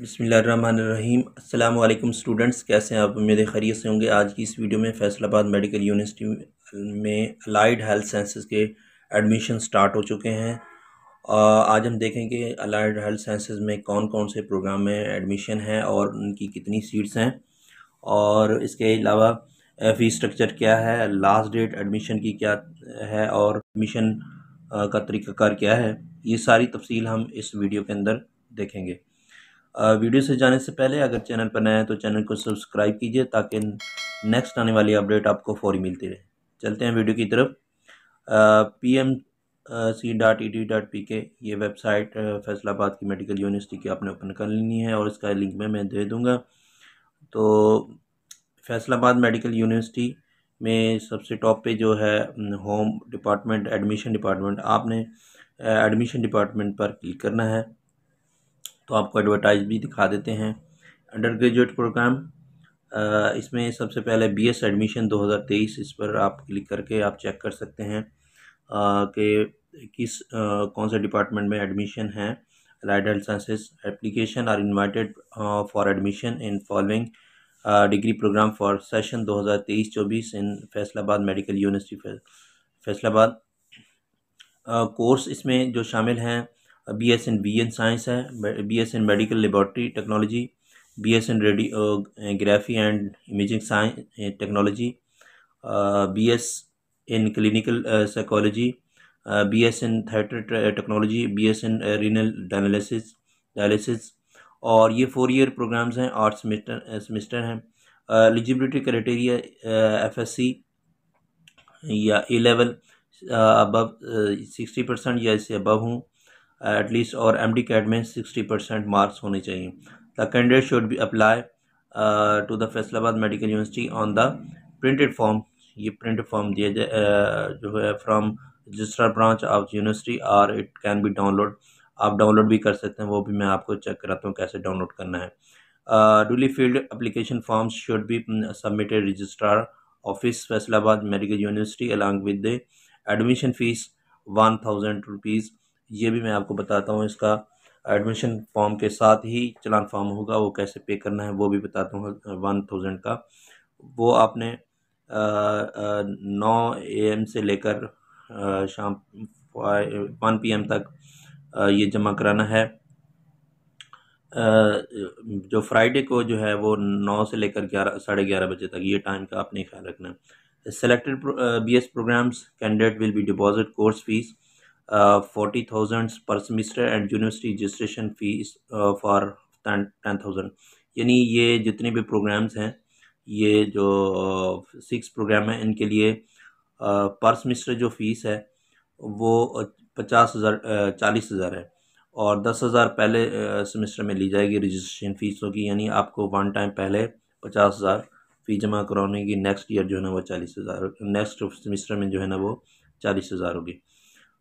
बसमीम अल्लाम स्टूडेंट्स कैसे हैं आप मेरे खरीद से होंगे आज की इस वीडियो में फैसलाबाद मेडिकल यूनिवर्सिटी में अलाइड हेल्थ साइंसेज के एडमिशन स्टार्ट हो चुके हैं आज हम देखेंगे अलाइड हेल्थ साइंसेज में कौन कौन से प्रोग्राम में एडमिशन है और उनकी कितनी सीट्स हैं और इसके अलावा फ़ी स्ट्रक्चर क्या है लास्ट डेट एडमिशन की क्या है और एडमिशन का तरीक़ाकार क्या है ये सारी तफसील हम इस वीडियो के अंदर देखेंगे वीडियो से जाने से पहले अगर चैनल पर नए है तो चैनल को सब्सक्राइब कीजिए ताकि नेक्स्ट आने वाली अपडेट आपको फौरी मिलती रहे चलते हैं वीडियो की तरफ P M C dot E D dot P K ये वेबसाइट फैसलाबाद की मेडिकल यूनिवर्सिटी की आपने ओपन कर लेनी है और इसका लिंक में मैं दे दूँगा तो फैसलाबाद मेडिकल यूनिवर्सिटी में सबसे टॉप पे जो है होम डिपार्टमेंट एडमिशन डिपार्टमेंट आपने एडमिशन डिपार्टमेंट पर क्लिक करना है तो आपको एडवर्टाइज भी दिखा देते हैं अंडर ग्रेजुएट प्रोग्राम इसमें सबसे पहले बी एस एडमिशन दो हज़ार तेईस इस पर आप क्लिक करके आप चेक कर सकते हैं कि किस आ, कौन से डिपार्टमेंट में एडमिशन है allied health sciences application are invited for admission in following degree program for session दो हज़ार तेईस चौबीस इन Faisalabad medical university Faisalabad course इसमें जो शामिल हैं B S in B N science है B S in medical laboratory technology B S in radiography and imaging science technology B S in clinical psychology B S in theatre technology B S in renal dialysis dialysis और ये four year programs हैं आठ semester semester हैं eligibility criteria F S C या A level above sixty percent या इससे above हूँ at least और एम डी कैट में सिक्सटी परसेंट मार्क्स होने चाहिए the candidate should be apply to the Faisalabad medical university on the printed form ये print form दिया जाए uh, जो है from registrar branch of university और इट कैन बी डाउनलोड आप डाउनलोड भी कर सकते हैं वो भी मैं आपको चेक कराता हूँ कैसे डाउनलोड करना है duly filled application form should be submitted registrar office Faisalabad medical university along with the admission fees one thousand rupees ये भी मैं आपको बताता हूँ इसका एडमिशन फॉर्म के साथ ही चलान फॉर्म होगा वो कैसे पे करना है वो भी बताता हूँ वन थाउजेंड का वो आपने नौ एम से लेकर शाम वन पी एम तक ये जमा कराना है जो फ्राइडे को जो है वो नौ से लेकर ग्यारह साढ़े ग्यारह बजे तक ये टाइम का आपने ख्याल रखना है selected B BS programs candidate will be deposit course fees forty thousand per semester and university registration fees for ten thousand यानी ये जितने भी प्रोग्राम्स हैं ये जो सिक्स uh, प्रोग्राम हैं इनके लिए पर uh, सेमिस्टर जो फ़ीस है वो पचास हज़ार uh, चालीस हज़ार है और दस हज़ार पहले uh, में ली जाएगी रजिस्ट्रेशन फ़ीस होगी यानी आपको वन टाइम पहले पचास हज़ार फ़ी जमा करवाने की नेक्स्ट ईयर जो है ना वो चालीस हज़ार नेक्स्ट सेमिस्टर में जो है ना वो चालीस हज़ार होगी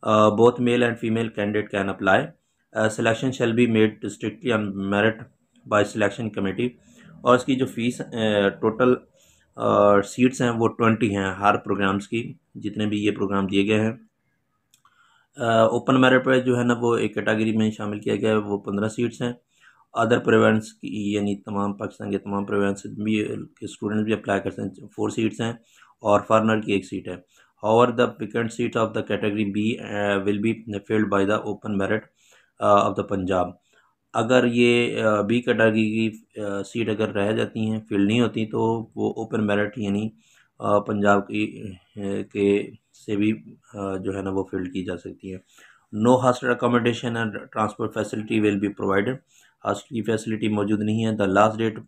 Uh, both male and female candidate can apply. Uh, selection shall be made strictly on merit by selection committee. और इसकी जो फीस टोटल सीट्स हैं वो ट्वेंटी हैं हर प्रोग्राम्स की जितने भी ये प्रोग्राम दिए गए हैं ओपन मेरिट पर जो है ना वो एक कैटेगरी में शामिल किया गया है वो पंद्रह सीट्स हैं अदर प्रोवेंस की यानी तमाम पाकिस्तान के तमाम प्रोवेंस भी के स्टूडेंट भी अप्लाई कर सकते हैं फोर सीट्स हैं और फॉरनर की एक सीट है However, the vacant seats of the category B uh, will be uh, filled by the open merit uh, of the Punjab. अगर ये बी uh, कैटेगरी की सीट uh, अगर रह जाती हैं फिल नहीं होती तो वो ओपन मेरिट यानी पंजाब की के से भी जो है ना वो फिल्ड की जा सकती है no hostel accommodation and transport facility will be provided hostel की फैसिलिटी मौजूद नहीं है the last date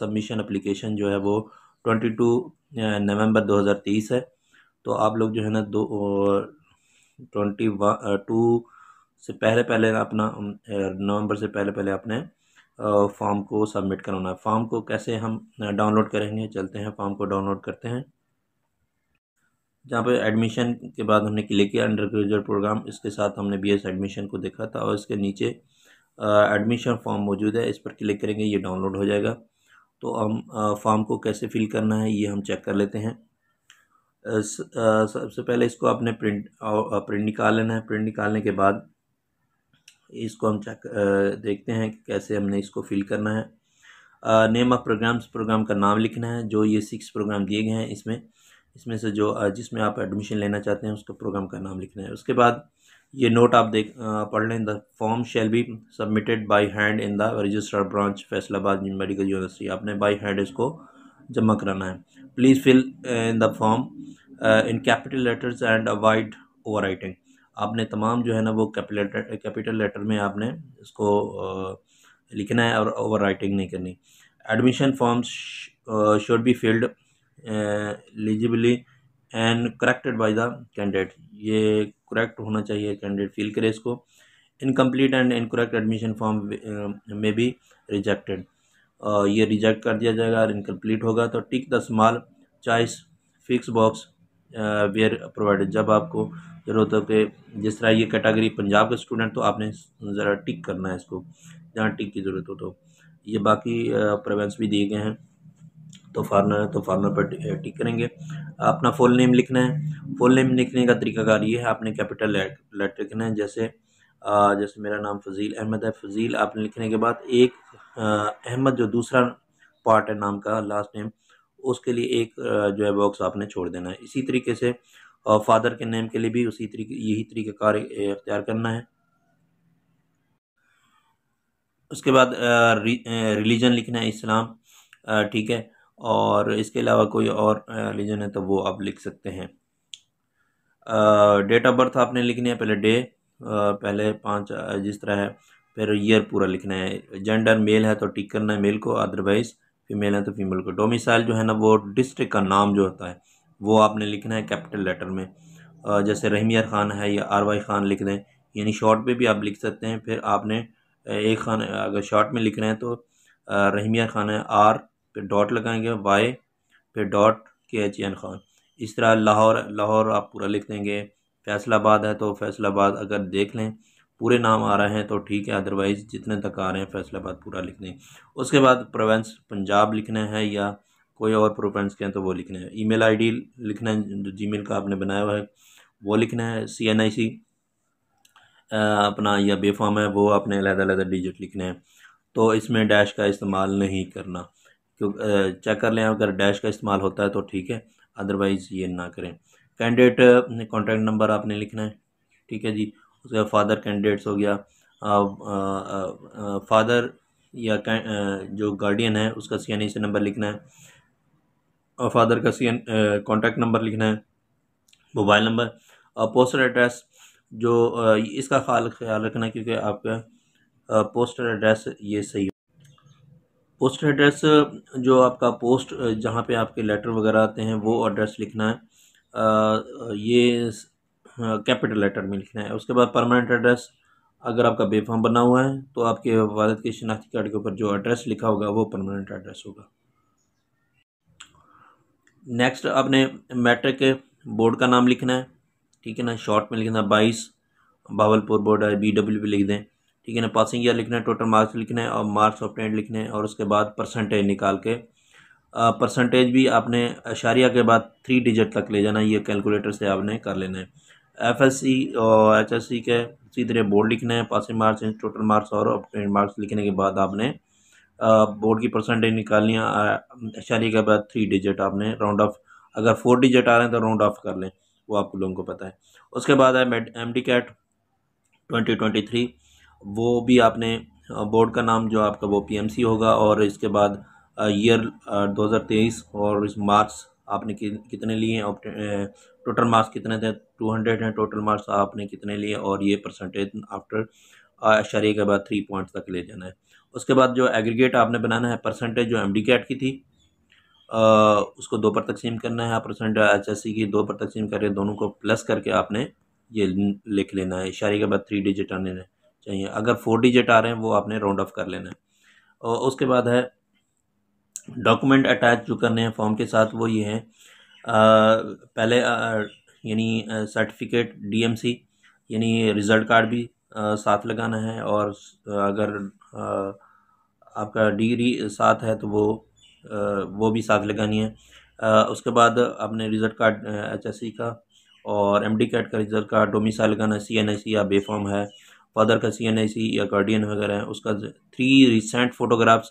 submission application जो है वो ट्वेंटी टू नवम्बर दो हज़ार तेईस है तो आप लोग जो है ना दो ट्वेंटी वन टू से पहले पहले अपना नवंबर से पहले पहले अपने फॉर्म को सबमिट करवाना है फॉर्म को कैसे हम डाउनलोड करेंगे चलते हैं फॉर्म को डाउनलोड करते हैं जहाँ पे एडमिशन के बाद हमने क्लिक किया अंडर ग्रेजुएट प्रोग्राम इसके साथ हमने बी एडमिशन को देखा था और इसके नीचे एडमिशन फॉर्म मौजूद है इस पर क्लिक करेंगे ये डाउनलोड हो जाएगा तो हम फॉर्म को कैसे फिल करना है ये हम चेक कर लेते हैं सबसे पहले इसको आपने प्रिंट प्रिंट निकाल लेना है प्रिंट निकालने के बाद इसको हम चेक देखते हैं कि कैसे हमने इसको फिल करना है नेम ऑफ प्रोग्राम्स प्रोग्राम का नाम लिखना है जो ये सिक्स प्रोग्राम दिए गए हैं इसमें इसमें से जो जिसमें आप एडमिशन लेना चाहते हैं उसका प्रोग्राम का नाम लिखना है उसके बाद ये नोट आप देख पढ़ लें the form shall be submitted by hand in the registrar branch Faisalabad medical university आपने बाई हैंड इसको जमा कराना है please fill in the form in capital letters and avoid overwriting आपने तमाम जो है ना वो कैपिटल कैपिटल लेटर में आपने इसको uh, लिखना है और ओवर राइटिंग नहीं करनी admission forms should be filled eligibly and corrected by the candidate ये करेक्ट होना चाहिए कैंडिडेट फिल करे इसको incomplete and incorrect admission form में भी रिजेक्टेड ये रिजेक्ट कर दिया जाएगा और इनकम्प्लीट होगा तो tick the small choice fix box where provided जब आपको ज़रूरत हो कि जिस तरह ये कैटेगरी पंजाब के स्टूडेंट तो आपने ज़रा टिक करना है इसको जहाँ टिक की ज़रूरत हो तो ये बाकी प्रोवेंस भी दिए गए हैं तो फार्मर तो फार्मर पर टिक करेंगे अपना फुल नेम लिखना है फुल नेम लिखने का तरीकाकार ये है आपने कैपिटल लेटर लिखना है जैसे जैसे मेरा नाम फ़ज़ील अहमद है फ़ज़ील आपने लिखने के बाद एक अहमद जो दूसरा पार्ट है नाम का लास्ट नेम उसके लिए एक जो है बॉक्स आपने छोड़ देना है इसी तरीके से और फादर के नेम के लिए भी उसी तरीके यही तरीक़ार अख्तियार करना है उसके बाद रिलीजन लिखना है इस्लाम ठीक है और इसके अलावा कोई और रिलीजन है तो वो आप लिख सकते हैं डेट ऑफ बर्थ आपने लिखनी है पहले डे पहले पाँच जिस तरह है फिर ईयर पूरा लिखना है जेंडर मेल है तो टिक करना है मेल को अदरवाइज़ फीमेल है तो फीमेल को डोमिसाइल जो है ना वो डिस्ट्रिक्ट का नाम जो होता है वो आपने लिखना है कैपिटल लेटर में जैसे रहमियर ख़ान है या आर वाई ख़ान लिख दें यानी शॉर्ट पे भी आप लिख सकते हैं फिर आपने एक खान अगर शॉर्ट में लिख रहे हैं तो रहमिया खान है आर फिर डॉट लगाएंगे वाई फिर डॉट के एच एन खान इस तरह लाहौर लाहौर आप पूरा लिख देंगे फैसलाबाद है तो फैसलाबाद अगर देख लें पूरे नाम आ रहे हैं तो ठीक है अदरवाइज़ जितने तक आ रहे हैं फैसलाबाद पूरा लिख दें उसके बाद प्रोवेंस पंजाब लिखना है या कोई और प्रोवेंस के हैं तो वो लिखना है ईमेल आईडी लिखना है जो जीमेल का आपने बनाया हुआ है वो लिखना है सी एन आई सी अपना या बेफॉर्म है वो आपने अलहदा डिजिट लिखने हैं तो इसमें डैश का इस्तेमाल नहीं करना क्यों चेक कर लें अगर डैश का इस्तेमाल होता है तो ठीक है अदरवाइज़ ये ना करें कैंडिडेट कॉन्टैक्ट नंबर आपने लिखना है ठीक है जी उसके बाद फादर कैंडिडेट्स हो गया फादर या जो गार्डियन है उसका सी एन ई से नंबर लिखना है और फादर का सी एन कॉन्टैक्ट नंबर लिखना है मोबाइल नंबर और पोस्टल एड्रेस जो इसका ख्याल ख्याल रखना क्योंकि आपका पोस्टल एड्रेस ये सही पोस्टल एड्रेस जो आपका पोस्ट जहाँ पे आपके लेटर वगैरह आते हैं वो एड्रेस लिखना है ये कैपिटल लेटर में लिखना है उसके बाद परमानेंट एड्रेस अगर आपका बेफाम बना हुआ है तो आपके वालद के शनाख्ती कार्ड के ऊपर जो एड्रेस लिखा होगा वो परमानेंट एड्रेस होगा नेक्स्ट आपने मैट्रिक के बोर्ड का नाम लिखना है ठीक है ना शॉर्ट में लिखना है बाईस भावलपुर बोर्ड है बी डब्ल्यू भी लिख दें ठीक है ना पासिंग ईयर लिखना है टोटल मार्क्स लिखना है और मार्क्स ऑफ टेंट लिखने हैं और उसके बाद परसेंटेज निकाल के परसेंटेज भी आपने अशारिया के बाद थ्री डिजिट तक ले जाना ये कैलकुलेटर से आपने कर लेना है एफ एस सी और एच एस सी के इसी तरह बोर्ड लिखना है पासिंग मार्क्स टोटल मार्क्स और ऑप्टेंट मार्क्स लिखने के बाद आपने बोर्ड की परसेंटेज निकालनी है अशारिया के बाद थ्री डिजिट आपने राउंड ऑफ अगर फोर डिजिट आ रहे हैं तो राउंड ऑफ कर लें वो आप लोगों को पता है उसके बाद है M D CAT twenty twenty three वो भी आपने बोर्ड का नाम जो आपका वो पी एम सी होगा और इसके बाद ईयर 2023 और मार्क्स आपने कितने लिए टोटल मार्क्स कितने थे 200 हैं टोटल मार्क्स आपने कितने लिए और ये परसेंटेज आफ्टर शरीय के बाद थ्री पॉइंट्स तक ले जाना है उसके बाद जो एग्रीगेट आपने बनाना है परसेंटेज जो एम डी कैट की थी आ, उसको दो पर तकसीम करना है परसेंट एच एस सी की दो पर तकसीम करके दोनों को प्लस करके आपने ये लिख लेना है इशारे के बाद थ्री डिजिट आने चाहिए अगर फोर डिजिट आ रहे हैं वो आपने राउंड ऑफ कर लेना है और उसके बाद है डॉक्यूमेंट अटैच जो करने हैं फॉर्म के साथ वो ये हैं पहले यानी सर्टिफिकेट डीएमसी यानी रिज़ल्ट कार्ड भी आ, साथ लगाना है और अगर आ, आपका डिग्री साथ है तो वो आ, वो भी साथ लगानी है उसके बाद आपने रिज़ल्ट कार्ड एचएससी का और एम डी कैट का रिज़ल्ट कार्ड डोमिसाइल लगाना सी एन आई सी या बेफॉर्म है फादर का सी एन आई सी या गार्डियन वगैरह है उसका three recent photographs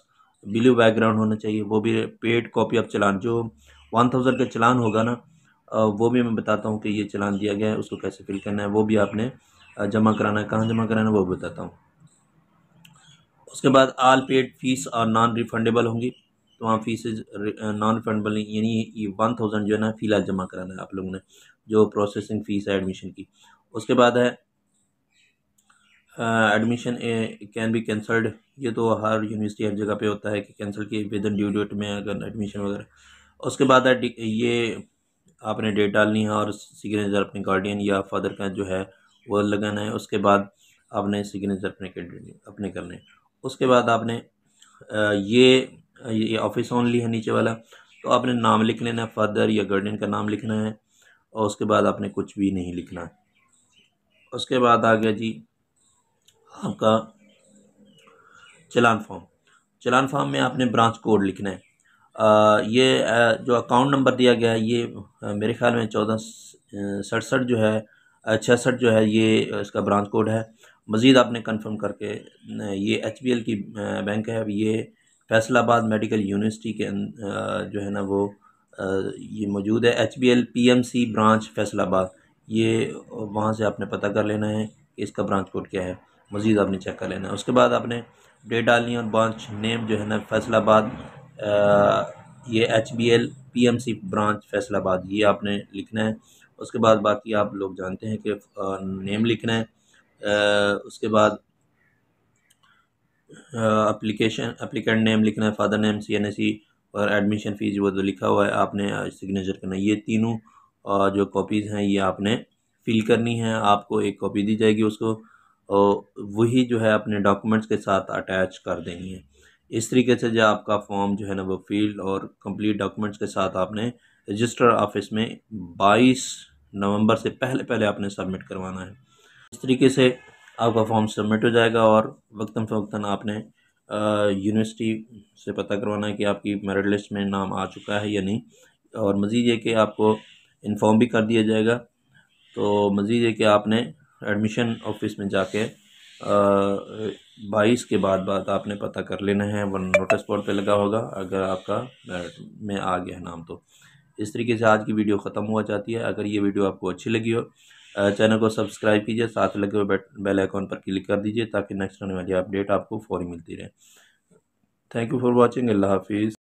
blue background होना चाहिए वो भी पेड कॉपी ऑफ चलान जो वन थाउजेंड का चलान होगा ना वो भी मैं बताता हूँ कि ये चलान दिया गया है उसको कैसे फिल करना है वो भी आपने जमा कराना है कहाँ जमा कराना है वो भी बताता हूँ उसके बाद आल पेड फीस और नॉन रिफंडेबल होंगी तो वहाँ फीस नॉन रिफंडेबल यानी वन थाउजेंड जो है ना फ़िलहाल जमा कराना है आप लोगों ने जो प्रोसेसिंग फ़ीस है एडमिशन की उसके बाद है एडमिशन कैन बी कैंसल्ड ये तो हर यूनिवर्सिटी हर जगह पे होता है कि कैंसिल किए इन ड्यू डेट में अगर एडमिशन वगैरह उसके बाद ये आपने डेट डालनी है और सिग्नेचर अपने गार्डियन या फादर का जो है वो लगाना है उसके बाद आपने सिग्नेचर अपने अपने करने उसके बाद आपने ये ये ऑफिस ओनली है नीचे वाला तो आपने नाम लिख लेना है फादर या गार्डियन का नाम लिखना है और उसके बाद आपने कुछ भी नहीं लिखना है उसके बाद आ गया जी आपका चलान फॉर्म चलान फॉर्म में आपने ब्रांच कोड लिखना है आ, ये आ, जो अकाउंट नंबर दिया गया है ये आ, मेरे ख्याल में चौदह सड़सठ जो है छियासठ जो है ये इसका ब्रांच कोड है मज़ीद आपने कंफर्म करके ये एच की बैंक है ये फैसलाबाद मेडिकल यूनिवर्सिटी के अं, जो है ना वो ये मौजूद है H B L P M C branch Faisalabad ये वहाँ से आपने पता कर लेना है कि इसका ब्रांच कोड क्या है मज़ीद आपने चेक कर लेना है उसके बाद आपने डेट डालनी है और ब्रांच नेम जो है ना फैसलाबाद ये H B L P M C branch Faisalabad ये आपने लिखना है उसके बाद बाकी आप लोग जानते हैं कि नेम लिखना है आ, उसके बाद अप्लीकेशन अप्लीकेंट नेम लिखना है father name C N S C और एडमिशन फ़ीस वो जो लिखा हुआ है आपने सिग्नेचर करना है ये तीनों जो कॉपीज़ हैं ये आपने फ़िल करनी है आपको एक कॉपी दी जाएगी उसको और वही जो है अपने डॉक्यूमेंट्स के साथ अटैच कर देनी है इस तरीके से जो आपका फॉर्म जो है ना वो फील्ड और कंप्लीट डॉक्यूमेंट्स के साथ आपने रजिस्टर ऑफिस में 22 नवंबर से पहले पहले आपने सबमिट करवाना है इस तरीके से आपका फॉर्म सबमिट हो जाएगा और वक्ता फ़वक्ता आपने यूनिवर्सिटी से पता करवाना है कि आपकी मेरिट लिस्ट में नाम आ चुका है या नहीं और मज़ीद ये कि आपको इन्फॉर्म भी कर दिया जाएगा तो मज़ीद ये कि आपने एडमिशन ऑफिस में जाके बाईस के बाद बाद आपने पता कर लेना है वन नोटिस बोर्ड पे लगा होगा अगर आपका मेरिट में आ गया है नाम तो इस तरीके से आज की वीडियो ख़त्म हुआ जाती है अगर ये वीडियो आपको अच्छी लगी हो चैनल को सब्सक्राइब कीजिए साथ लगे हुए बेल आइकॉन पर क्लिक कर दीजिए ताकि नेक्स्ट आने वाली अपडेट आपको फौरी मिलती रहे thank you for watching Allah हाफिज़